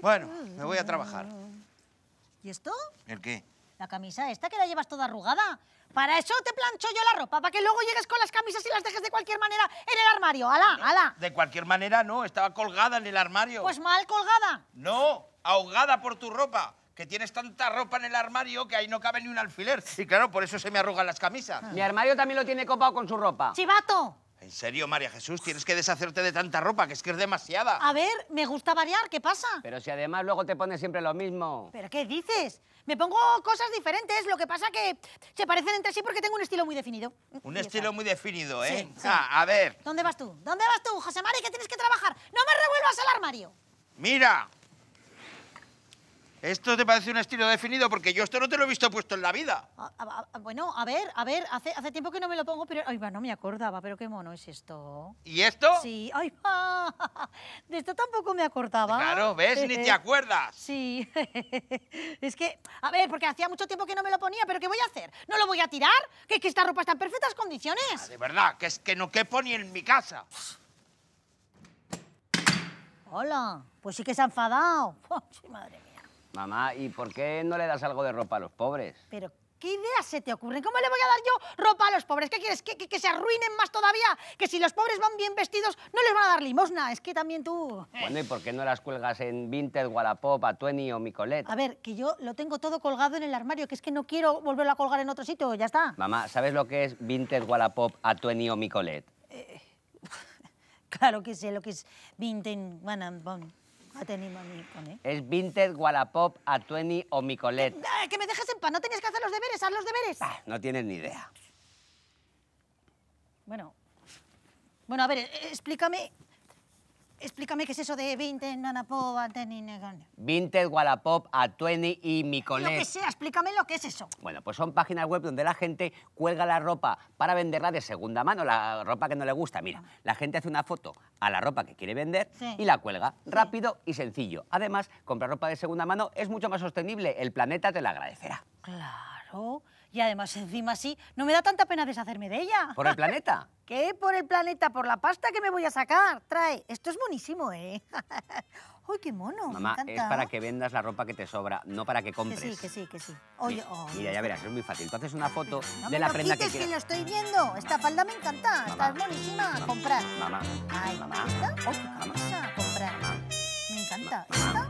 Bueno, me voy a trabajar. ¿Y esto? ¿El qué? La camisa esta que la llevas toda arrugada. Para eso te plancho yo la ropa, para que luego llegues con las camisas y las dejes de cualquier manera en el armario. ¡Hala, hala! Eh, de cualquier manera no, estaba colgada en el armario. Pues mal colgada. No, ahogada por tu ropa que tienes tanta ropa en el armario que ahí no cabe ni un alfiler. Y claro, por eso se me arrugan las camisas. Mi armario también lo tiene copado con su ropa. ¡Chivato! ¿En serio, María Jesús? Tienes que deshacerte de tanta ropa, que es que es demasiada. A ver, me gusta variar, ¿qué pasa? Pero si además luego te pones siempre lo mismo. ¿Pero qué dices? Me pongo cosas diferentes, lo que pasa que se parecen entre sí porque tengo un estilo muy definido. Un estilo muy definido, ¿eh? Ah, a ver. ¿Dónde vas tú? ¿Dónde vas tú, José Mari, que tienes que trabajar? ¡No me revuelvas al armario! ¡Mira! ¿Esto te parece un estilo definido? Porque yo esto no te lo he visto puesto en la vida. bueno, a ver, a ver, hace, hace, tiempo que no me lo pongo, pero... Ay, va, no me acordaba, pero qué mono es esto. ¿Y esto? Sí, ay, va, de esto tampoco me acordaba. Claro, ¿ves? Ni te acuerdas. Sí, es que, a ver, porque hacía mucho tiempo que no me lo ponía, pero ¿qué voy a hacer? ¿No lo voy a tirar? ¿Que, que esta ropa está en perfectas condiciones? Ah, de verdad, que es que no quepo ni en mi casa. Hola, pues sí que se ha enfadado. Madre Mamá, ¿y por qué no le das algo de ropa a los pobres? Pero, ¿qué ideas se te ocurren? ¿Cómo le voy a dar yo ropa a los pobres? ¿Qué quieres? ¿Que, se arruinen más todavía? Que si los pobres van bien vestidos, no les van a dar limosna. Es que también tú... Bueno, ¿y por qué no las cuelgas en Vinted, Wallapop, Atueni o Micolet? A ver, que yo lo tengo todo colgado en el armario, que es que no quiero volverlo a colgar en otro sitio, ya está. Mamá, ¿sabes lo que es Vinted, Wallapop, Atueni o Micolet? Eh, claro que sé lo que es Vinted, Wallapop... ¿eh? Es Vinted, Wallapop, Atueni o Micolet. Eh, eh, que me dejes en paz, no tenías que hacer los deberes, haz los deberes. Ah, no tienes ni idea. Bueno, bueno, a ver, explícame Explícame qué es eso de Vinted, Nanapop, Ateni, Vinted, Wallapop, Atueni y Miconet. Lo que sea, explícame lo que es eso. Bueno, pues son páginas web donde la gente cuelga la ropa para venderla de segunda mano, la ropa que no le gusta. Mira, la gente hace una foto a la ropa que quiere vender y la cuelga. Rápido y sencillo. Además, comprar ropa de segunda mano es mucho más sostenible. El planeta te la agradecerá. Claro. Y además, encima sí, no me da tanta pena deshacerme de ella. ¿Por el planeta? ¿Qué? Por el planeta, por la pasta que me voy a sacar. Trae, esto es buenísimo, ¿eh? ¡Uy, qué mono! Mamá, es para que vendas la ropa que te sobra, no para que compres. Que sí, que sí, que sí. Oh, mira, ya verás, es muy fácil. Tú haces una foto de la prenda que quieres. que lo estoy viendo. Esta falda me encanta. Mamá, Está buenísima. comprar. Mamá. mamá. Oh, mamá. Comprar. Me encanta.